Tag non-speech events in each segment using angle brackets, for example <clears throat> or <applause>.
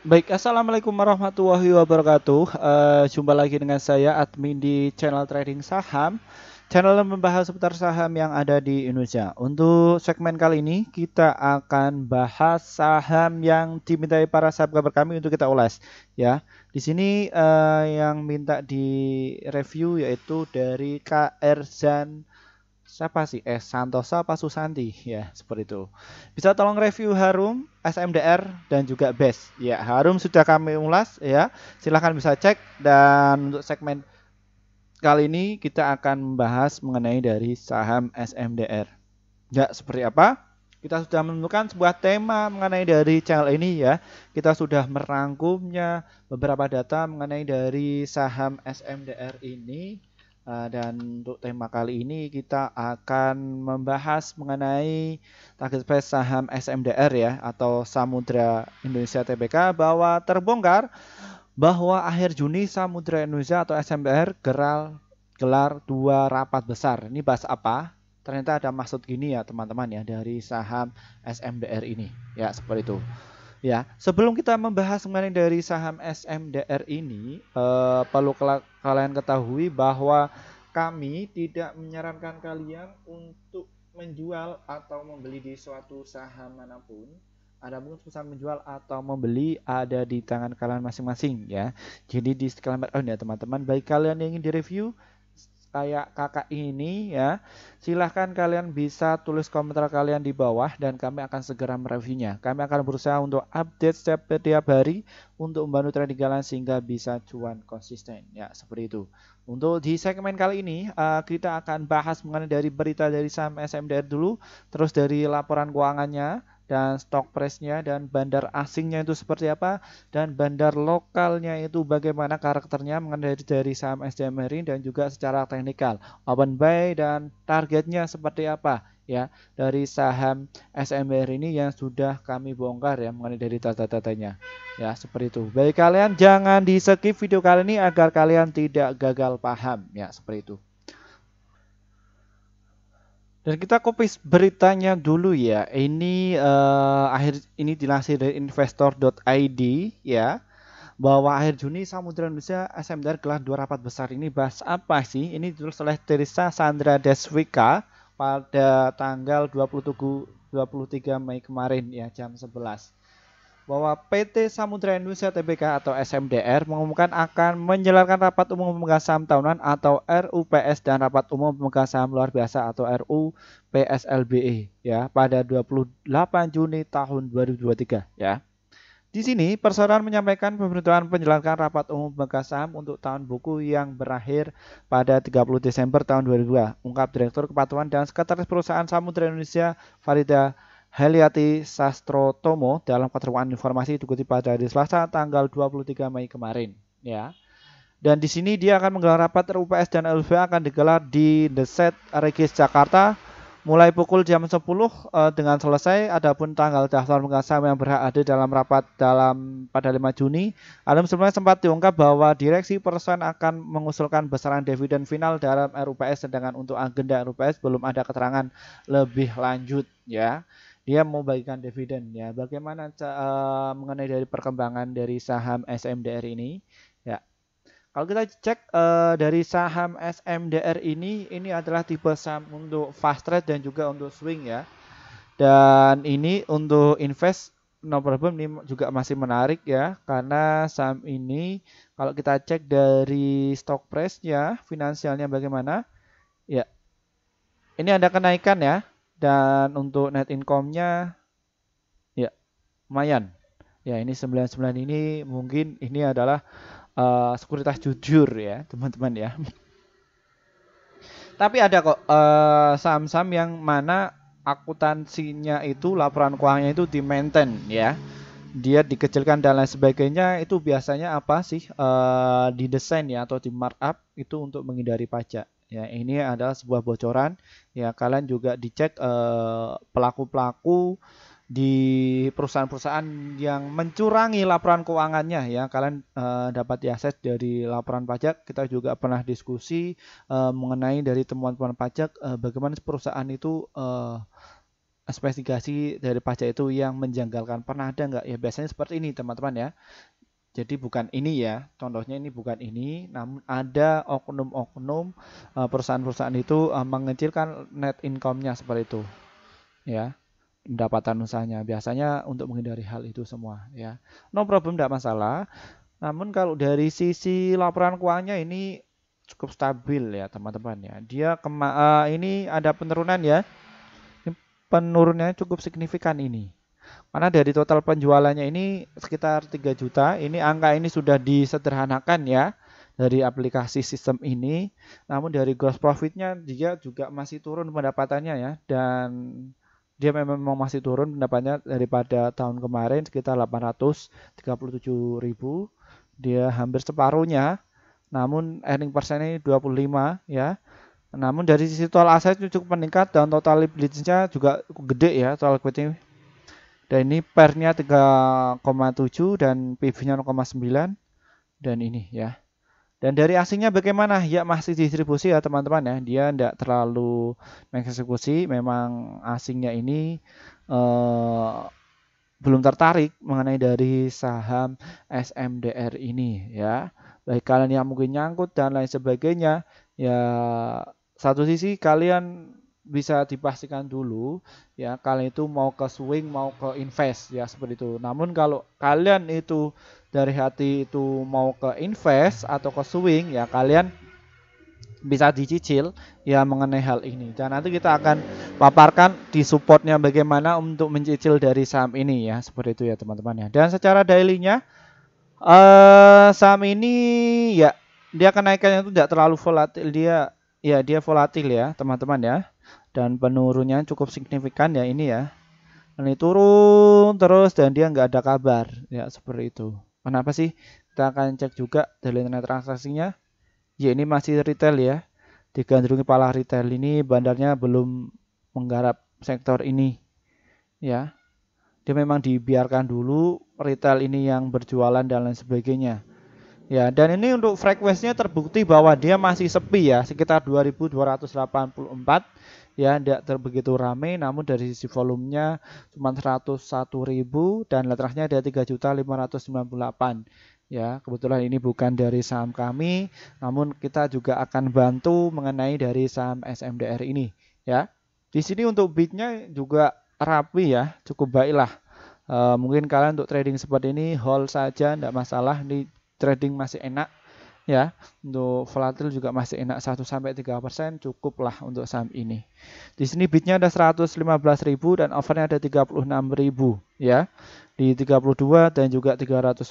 Baik, assalamualaikum warahmatullahi wabarakatuh. Uh, jumpa lagi dengan saya admin di channel trading saham, channel yang membahas seputar saham yang ada di Indonesia. Untuk segmen kali ini kita akan bahas saham yang dimintai para subscriber kami untuk kita ulas. Ya, di sini uh, yang minta di review yaitu dari KR Zan siapa sih S eh, Santosa apa Susanti ya seperti itu bisa tolong review Harum SMDR dan juga Best ya Harum sudah kami ulas ya silahkan bisa cek dan untuk segmen kali ini kita akan membahas mengenai dari saham SMDR ya seperti apa kita sudah menemukan sebuah tema mengenai dari channel ini ya. Kita sudah merangkumnya beberapa data mengenai dari saham SMDR ini Eh, dan untuk tema kali ini kita akan membahas mengenai target price saham SMDR ya atau Samudra Indonesia Tbk bahwa terbongkar bahwa akhir Juni Samudra Indonesia atau SMDR geral gelar dua rapat besar. Ini bahas apa? Ternyata ada maksud gini ya teman-teman ya dari saham SMDR ini. Ya, seperti itu. Ya, sebelum kita membahas mengenai dari saham SMDR ini, eh, perlu kalian ketahui bahwa kami tidak menyarankan kalian untuk menjual atau membeli di suatu saham manapun. Ada pun susah menjual atau membeli ada di tangan kalian masing-masing ya. Jadi di disclaimer oh ya teman-teman, baik kalian yang ingin direview kayak kakak ini ya. Silahkan kalian bisa tulis komentar kalian di bawah dan kami akan segera mereviewnya. Kami akan berusaha untuk update setiap tiap hari untuk membantu trading kalian sehingga bisa cuan konsisten. Ya, seperti itu. Untuk di segmen kali ini eh, kita akan bahas mengenai dari berita dari saham SMDR dulu, terus dari laporan keuangannya, dan stock price dan bandar asingnya itu seperti apa dan bandar lokalnya itu bagaimana karakternya mengenai dari saham SDM Marine dan juga secara teknikal open buy dan targetnya seperti apa ya dari saham SMR ini yang sudah kami bongkar ya mengenai dari tata-tatanya ya seperti itu baik kalian jangan di skip video kali ini agar kalian tidak gagal paham ya seperti itu dan kita copy beritanya dulu ya. Ini uh, akhir ini dilansir dari investor.id ya bahwa akhir Juni Samudra Indonesia SMDR gelar dua rapat besar ini bahas apa sih? Ini ditulis oleh Teresa Sandra Deswika pada tanggal 27 23 Mei kemarin ya jam 11 bahwa PT Samudra Indonesia Tbk atau SMDR mengumumkan akan menjalankan rapat umum pemegang saham tahunan atau RUPS dan rapat umum pemegang saham luar biasa atau RU PSLBE ya pada 28 Juni tahun 2023 ya. Di sini perseroan menyampaikan pemberitahuan penjelaskan rapat umum pemegang saham untuk tahun buku yang berakhir pada 30 Desember tahun 2002, ungkap Direktur Kepatuhan dan Sekretaris Perusahaan Samudra Indonesia Farida Heliati Sastro Tomo dalam keterangan informasi dikutip pada hari Selasa tanggal 23 Mei kemarin ya. Dan di sini dia akan menggelar rapat RUPS dan LVA akan digelar di The Set Regis Jakarta mulai pukul jam 10 eh, dengan selesai. Adapun tanggal daftar pemegang saham yang berhak ada dalam rapat dalam pada 5 Juni. Adam sebelumnya sempat diungkap bahwa direksi persen akan mengusulkan besaran dividen final dalam RUPS sedangkan untuk agenda RUPS belum ada keterangan lebih lanjut ya dia mau bagikan dividen ya. Bagaimana uh, mengenai dari perkembangan dari saham SMDR ini? Ya. Kalau kita cek uh, dari saham SMDR ini, ini adalah tipe saham untuk fast trade dan juga untuk swing ya. Dan ini untuk invest no problem ini juga masih menarik ya karena saham ini kalau kita cek dari stock price ya finansialnya bagaimana ya ini ada kenaikan ya dan untuk net income-nya ya lumayan. Ya, ini 99 ini mungkin ini adalah uh, sekuritas jujur ya, teman-teman ya. Tapi ada kok eh, saham-saham uh, yang mana akuntansinya itu laporan keuangannya itu di maintain ya dia dikecilkan dan lain sebagainya itu biasanya apa sih uh, eh, desain ya atau di markup itu untuk menghindari pajak Ya, ini adalah sebuah bocoran. Ya, kalian juga dicek eh, pelaku-pelaku eh, di perusahaan-perusahaan yang mencurangi laporan keuangannya ya kalian eh, dapat diakses dari laporan pajak kita juga pernah diskusi eh, mengenai dari temuan-temuan pajak bagaimana perusahaan itu e, spesifikasi dari pajak itu yang menjanggalkan pernah ada nggak ya biasanya seperti ini teman-teman ya jadi bukan ini ya, contohnya ini bukan ini, namun ada oknum-oknum eh, perusahaan-perusahaan itu eh, mengecilkan net income-nya seperti itu. Ya, pendapatan usahanya. Biasanya untuk menghindari hal itu semua ya. No problem tidak masalah. Namun kalau dari sisi laporan keuangannya ini cukup stabil ya teman-teman ya. Dia kema eh, ini ada penurunan ya. Penurunannya cukup signifikan ini karena dari total penjualannya ini sekitar 3 juta. Ini angka ini sudah disederhanakan ya dari aplikasi sistem ini. Namun dari gross profitnya dia juga masih turun pendapatannya ya dan dia memang masih turun pendapatnya daripada tahun kemarin sekitar 837 ribu dia hampir separuhnya namun earning persennya 25 ya namun dari sisi total aset cukup meningkat dan total liabilitiesnya juga gede ya total equity dan ini pernya 3,7 dan pv nya 0,9 dan ini ya. Dan dari asingnya bagaimana? Ya masih distribusi ya teman-teman ya. Dia tidak terlalu mengeksekusi. Memang asingnya ini eh, belum tertarik mengenai dari saham SMDR ini ya. Baik kalian yang mungkin nyangkut dan lain sebagainya. Ya satu sisi kalian bisa dipastikan dulu ya kalian itu mau ke swing mau ke invest ya seperti itu. Namun kalau kalian itu dari hati itu mau ke invest atau ke swing ya kalian bisa dicicil ya mengenai hal ini dan nanti kita akan paparkan di supportnya bagaimana untuk mencicil dari saham ini ya seperti itu ya teman-teman ya dan secara dailynya eh saham ini ya dia kenaikannya itu tidak terlalu volatil dia ya dia volatil ya teman-teman ya dan penurunnya cukup signifikan ya ini ya ini turun terus dan dia nggak ada kabar ya seperti itu kenapa sih kita akan cek juga dari internet transaksinya ya ini masih retail ya digandrungi pala retail ini bandarnya belum menggarap sektor ini ya dia memang dibiarkan dulu retail ini yang berjualan dan lain sebagainya ya dan ini untuk frekuensinya terbukti bahwa dia masih sepi ya sekitar 2284 ya tidak terbegitu rame namun dari sisi volumenya cuma 101.000 dan letrahnya ada 3.598 ya kebetulan ini bukan dari saham kami namun kita juga akan bantu mengenai dari saham SMDR ini ya di sini untuk bidnya juga rapi ya cukup baiklah e, eh, mungkin kalian untuk trading seperti ini hold saja tidak masalah di trading masih enak ya untuk volatil juga masih enak 1 sampai 3% cukuplah untuk saham ini. Di sini bidnya ada 115.000 dan overnya ada 36.000 ya. Di 32 dan juga 348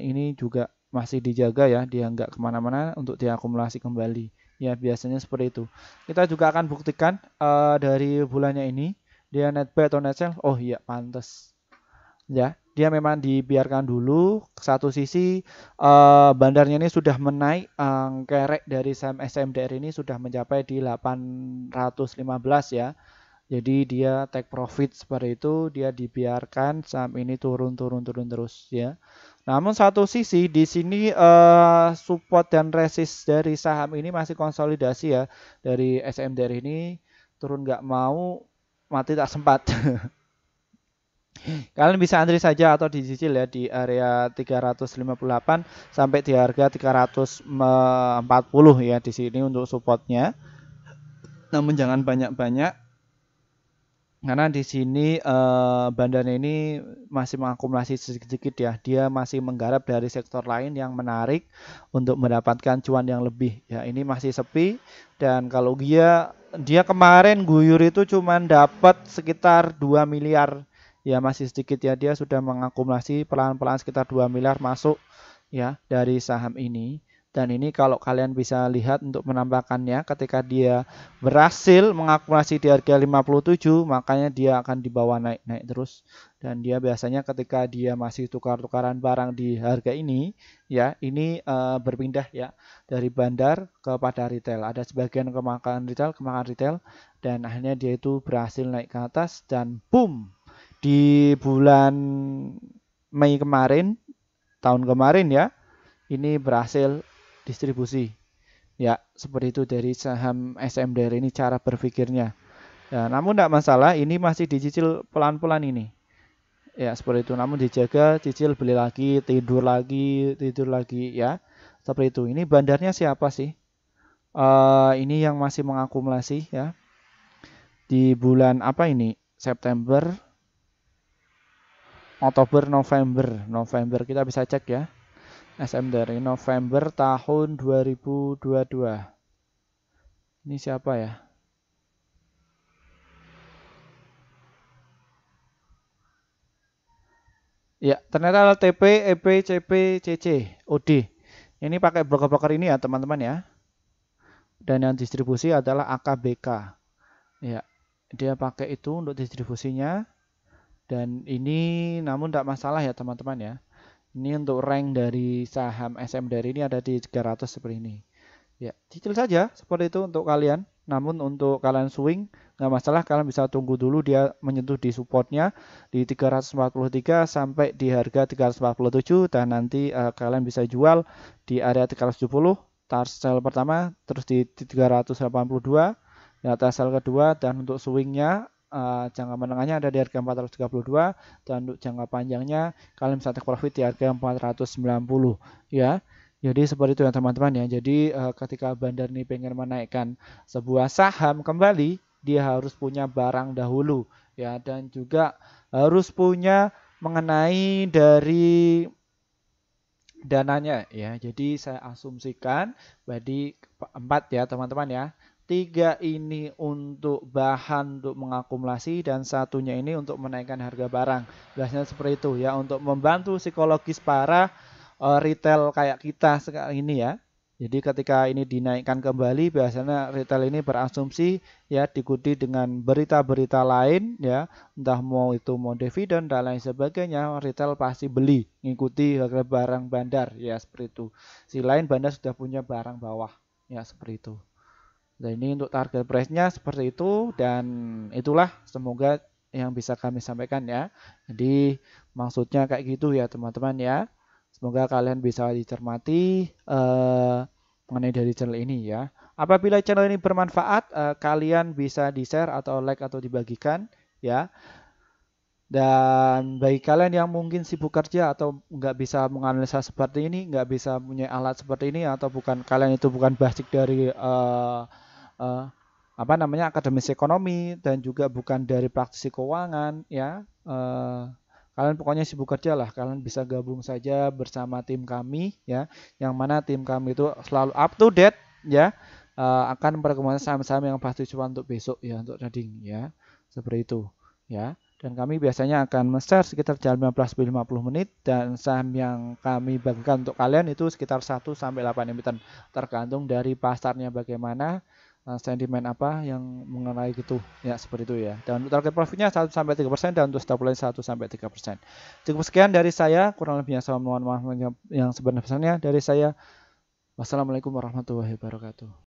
ini juga masih dijaga ya, dia nggak kemana-mana untuk diakumulasi kembali. Ya biasanya seperti itu. Kita juga akan buktikan uh, dari bulannya ini dia net buy atau net sell. Oh iya pantas. Ya, dia memang dibiarkan dulu satu sisi uh, bandarnya ini sudah menaik uh, kerek dari SMDR ini sudah mencapai di 815 ya jadi dia take profit seperti itu dia dibiarkan saham ini turun turun turun terus ya namun satu sisi di sini uh, support dan resist dari saham ini masih konsolidasi ya dari SMDR ini turun nggak mau mati tak sempat <laughs> <clears throat> Kalian bisa antri saja atau dicicil ya di area 358 sampai di harga 340 ya di sini untuk supportnya. Namun jangan banyak-banyak karena di sini eh, ini masih mengakumulasi sedikit-sedikit ya. Dia masih menggarap dari sektor lain yang menarik untuk mendapatkan cuan yang lebih. Ya, ini masih sepi dan kalau dia dia kemarin guyur itu cuma dapat sekitar 2 miliar ya masih sedikit ya dia sudah mengakumulasi pelan-pelan sekitar 2 miliar masuk ya dari saham ini dan ini kalau kalian bisa lihat untuk menambahkannya ketika dia berhasil mengakumulasi di harga 57 makanya dia akan dibawa naik-naik terus dan dia biasanya ketika dia masih tukar-tukaran barang di harga ini ya ini e, berpindah ya dari bandar kepada retail ada sebagian kemakan retail kemakan retail dan akhirnya dia itu berhasil naik ke atas dan boom di bulan Mei kemarin, tahun kemarin ya, ini berhasil distribusi. Ya, seperti itu dari saham SMDR ini cara berpikirnya. Ya, namun tidak masalah, ini masih dicicil pelan-pelan ini. Ya, seperti itu. Namun dijaga, cicil beli lagi, tidur lagi, tidur lagi ya. Seperti itu. Ini bandarnya siapa sih? Uh, ini yang masih mengakumulasi ya. Di bulan apa ini? September Oktober November November kita bisa cek ya SM dari November tahun 2022 ini siapa ya Ya, ternyata LTP, EP, CP, CC, OD. Ini pakai broker-broker ini ya, teman-teman ya. Dan yang distribusi adalah AKBK. Ya, dia pakai itu untuk distribusinya. Dan ini namun tidak masalah ya teman-teman ya. Ini untuk rank dari saham SM dari ini ada di 300 seperti ini. Ya, cicil saja seperti itu untuk kalian. Namun untuk kalian swing nggak masalah kalian bisa tunggu dulu dia menyentuh di supportnya di 343 sampai di harga 347 dan nanti uh, kalian bisa jual di area 370 tarsel pertama terus di 382 data sel kedua dan untuk swingnya Eh, jangka menengahnya ada di harga 432 dan untuk jangka panjangnya kalian bisa take profit di harga 490 ya. Jadi seperti itu ya teman-teman ya. Jadi eh, ketika bandar ini pengen menaikkan sebuah saham kembali, dia harus punya barang dahulu ya dan juga harus punya mengenai dari dananya ya. Jadi saya asumsikan badi empat ya teman-teman ya tiga ini untuk bahan untuk mengakumulasi dan satunya ini untuk menaikkan harga barang. Biasanya seperti itu ya untuk membantu psikologis para uh, retail kayak kita sekarang ini ya. Jadi ketika ini dinaikkan kembali biasanya retail ini berasumsi ya diikuti dengan berita-berita lain ya entah mau itu mau dividen dan lain sebagainya retail pasti beli ngikuti harga barang bandar ya seperti itu. Si lain bandar sudah punya barang bawah ya seperti itu. Dan nah, ini untuk target price-nya seperti itu dan itulah semoga yang bisa kami sampaikan ya. Jadi maksudnya kayak gitu ya teman-teman ya. Semoga kalian bisa dicermati eh, mengenai dari channel ini ya. Apabila channel ini bermanfaat, eh, kalian bisa di-share atau like atau dibagikan ya. Dan bagi kalian yang mungkin sibuk kerja atau nggak bisa menganalisa seperti ini, nggak bisa punya alat seperti ini, atau bukan kalian itu bukan basic dari uh, uh, apa namanya akademisi ekonomi dan juga bukan dari praktisi keuangan, ya uh, kalian pokoknya sibuk kerja lah. Kalian bisa gabung saja bersama tim kami, ya, yang mana tim kami itu selalu up to date, ya, uh, akan perkembangan sama-sama yang pasti cuma untuk besok ya, untuk trading, ya, seperti itu, ya dan kami biasanya akan men-share sekitar jam 15-50 menit dan saham yang kami bagikan untuk kalian itu sekitar 1 sampai 8 emiten tergantung dari pasarnya bagaimana eh, sentimen apa yang mengenai gitu ya seperti itu ya dan untuk target profitnya 1 sampai 3% dan untuk stop loss 1 sampai 3%. Cukup sekian dari saya kurang lebihnya saya mohon maaf yang sebenarnya dari saya Wassalamualaikum warahmatullahi wabarakatuh.